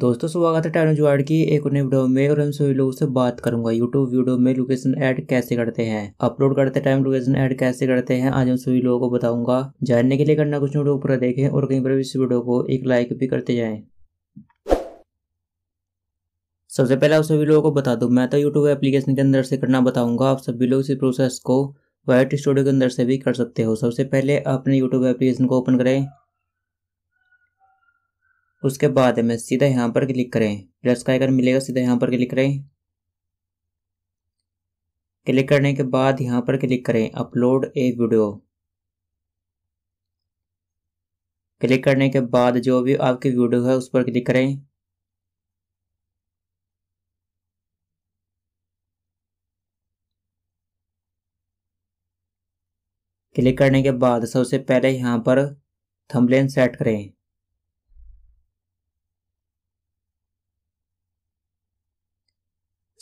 दोस्तों स्वागत है टेक्नोजॉर्ड की एक नए वीडियो में और हम सभी लोगों से बात करूंगा यूट्यूब वीडियो में लोकेशन ऐड कैसे करते हैं अपलोड करते टाइम लोकेशन ऐड कैसे करते हैं आज हम सभी लोगों को बताऊंगा जानने के लिए करना कुछ वीडियो पूरा देखें और कहीं पर भी इस वीडियो को एक लाइक भी करते जाए सबसे पहले आप सभी लोगों को बता दू मैं तो यूट्यूब एप्लीकेशन के अंदर से करना बताऊंगा आप सभी लोग इसी प्रोसेस को वाइट स्टूडियो के अंदर से भी कर सकते हो सबसे पहले अपने यूट्यूब एप्लीकेशन को ओपन करें उसके बाद हमें सीधा यहाँ पर क्लिक करें प्लस का आइकन मिलेगा सीधा यहाँ पर क्लिक करें क्लिक करने के बाद यहाँ पर क्लिक करें अपलोड ए वीडियो क्लिक करने के बाद जो भी आपकी वीडियो है उस पर क्लिक करें क्लिक करने के बाद सबसे पहले यहाँ पर थंबनेल सेट करें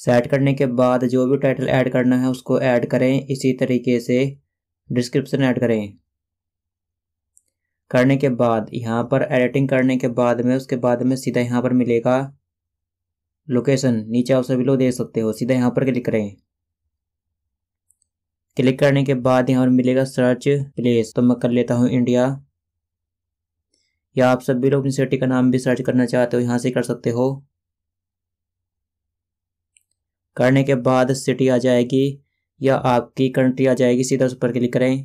सेट करने के बाद जो भी टाइटल ऐड करना है उसको ऐड करें इसी तरीके से डिस्क्रिप्शन ऐड करें करने के बाद यहाँ पर एडिटिंग करने के बाद में उसके बाद में सीधा यहाँ पर मिलेगा लोकेशन नीचे आप सभी लोग देख सकते हो सीधा यहाँ पर क्लिक करें क्लिक करने के बाद यहाँ पर मिलेगा सर्च प्लेस तो मैं कर लेता हूँ इंडिया या आप सभी लोग अपनी सिटी का नाम भी सर्च करना चाहते हो यहाँ से कर सकते हो करने के बाद सिटी आ जाएगी या आपकी कंट्री आ जाएगी सीधा उस पर क्लिक करें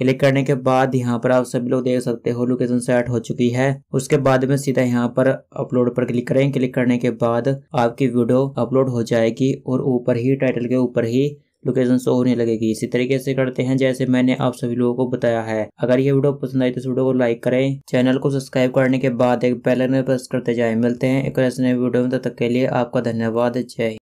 क्लिक करने के बाद यहाँ पर आप सभी लोग देख सकते हो लोकेशन सेट हो चुकी है उसके बाद में सीधा यहाँ पर अपलोड पर क्लिक करें क्लिक करने के बाद आपकी वीडियो अपलोड हो जाएगी और ऊपर ही टाइटल के ऊपर ही लोकेशन शो होने लगेगी इसी तरीके से करते हैं जैसे मैंने आप सभी लोगों को बताया है अगर ये वीडियो पसंद आई तो इस वीडियो को लाइक करें चैनल को सब्सक्राइब करने के बाद एक बेलन प्रेस करते जाए मिलते हैं एक ऐसे नए वीडियो में तब तक के लिए आपका धन्यवाद जय